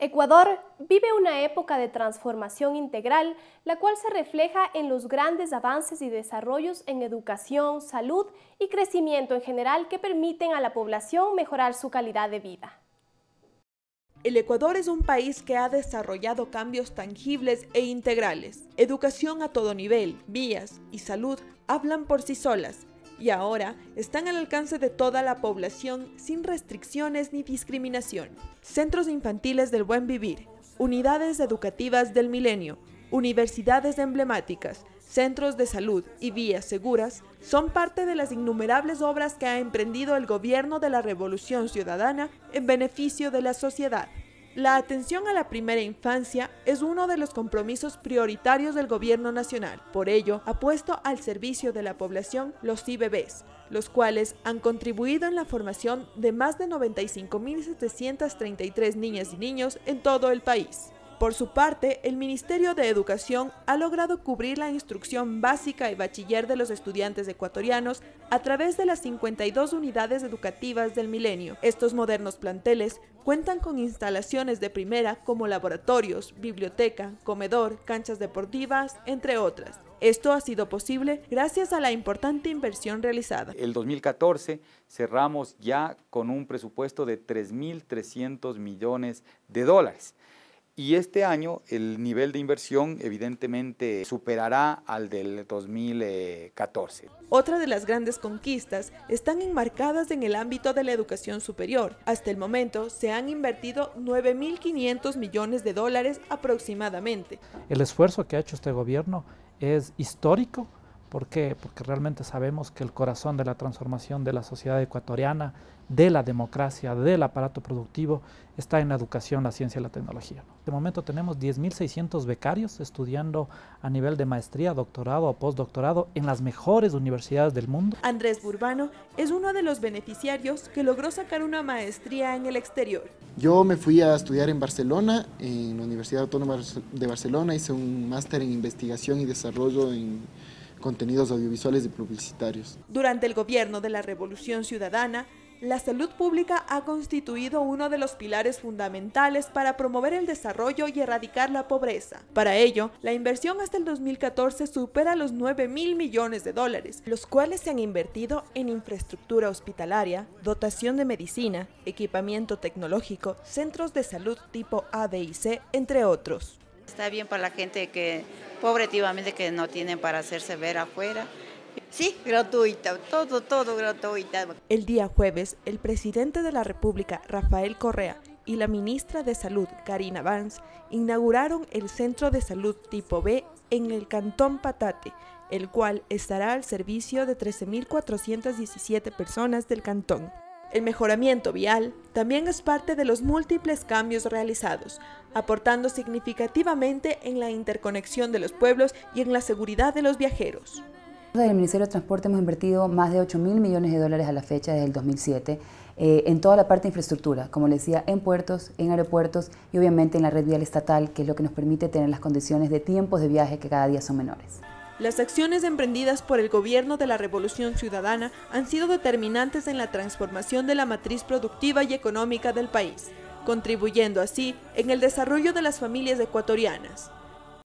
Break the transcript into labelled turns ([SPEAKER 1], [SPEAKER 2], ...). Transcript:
[SPEAKER 1] Ecuador vive una época de transformación integral, la cual se refleja en los grandes avances y desarrollos en educación, salud y crecimiento en general que permiten a la población mejorar su calidad de vida. El Ecuador es un país que ha desarrollado cambios tangibles e integrales. Educación a todo nivel, vías y salud hablan por sí solas y ahora están al alcance de toda la población sin restricciones ni discriminación. Centros infantiles del buen vivir, unidades educativas del milenio, universidades emblemáticas, centros de salud y vías seguras son parte de las innumerables obras que ha emprendido el gobierno de la Revolución Ciudadana en beneficio de la sociedad. La atención a la primera infancia es uno de los compromisos prioritarios del gobierno nacional. Por ello, ha puesto al servicio de la población los IBBs, los cuales han contribuido en la formación de más de 95.733 niñas y niños en todo el país. Por su parte, el Ministerio de Educación ha logrado cubrir la instrucción básica y bachiller de los estudiantes ecuatorianos a través de las 52 unidades educativas del milenio. Estos modernos planteles cuentan con instalaciones de primera como laboratorios, biblioteca, comedor, canchas deportivas, entre otras. Esto ha sido posible gracias a la importante inversión realizada. El 2014 cerramos ya con un presupuesto de 3.300 millones de dólares y este año el nivel de inversión evidentemente superará al del 2014. Otra de las grandes conquistas están enmarcadas en el ámbito de la educación superior. Hasta el momento se han invertido 9.500 millones de dólares aproximadamente. El esfuerzo que ha hecho este gobierno es histórico ¿Por qué? Porque realmente sabemos que el corazón de la transformación de la sociedad ecuatoriana, de la democracia, del aparato productivo, está en la educación, la ciencia y la tecnología. De momento tenemos 10.600 becarios estudiando a nivel de maestría, doctorado o postdoctorado en las mejores universidades del mundo. Andrés Burbano es uno de los beneficiarios que logró sacar una maestría en el exterior. Yo me fui a estudiar en Barcelona, en la Universidad Autónoma de Barcelona, hice un máster en investigación y desarrollo en contenidos audiovisuales y publicitarios. Durante el gobierno de la Revolución Ciudadana, la salud pública ha constituido uno de los pilares fundamentales para promover el desarrollo y erradicar la pobreza. Para ello, la inversión hasta el 2014 supera los 9 mil millones de dólares, los cuales se han invertido en infraestructura hospitalaria, dotación de medicina, equipamiento tecnológico, centros de salud tipo A, B y C, entre otros. Está bien para la gente que, pobre que no tienen para hacerse ver afuera. Sí, gratuita, todo, todo gratuita. El día jueves, el presidente de la República, Rafael Correa, y la ministra de Salud, Karina Vance, inauguraron el Centro de Salud Tipo B en el Cantón Patate, el cual estará al servicio de 13.417 personas del cantón. El mejoramiento vial también es parte de los múltiples cambios realizados, aportando significativamente en la interconexión de los pueblos y en la seguridad de los viajeros. Desde el Ministerio de Transporte hemos invertido más de 8 mil millones de dólares a la fecha desde el 2007 eh, en toda la parte de infraestructura, como les decía, en puertos, en aeropuertos y obviamente en la red vial estatal, que es lo que nos permite tener las condiciones de tiempos de viaje que cada día son menores. Las acciones emprendidas por el gobierno de la Revolución Ciudadana han sido determinantes en la transformación de la matriz productiva y económica del país, contribuyendo así en el desarrollo de las familias ecuatorianas.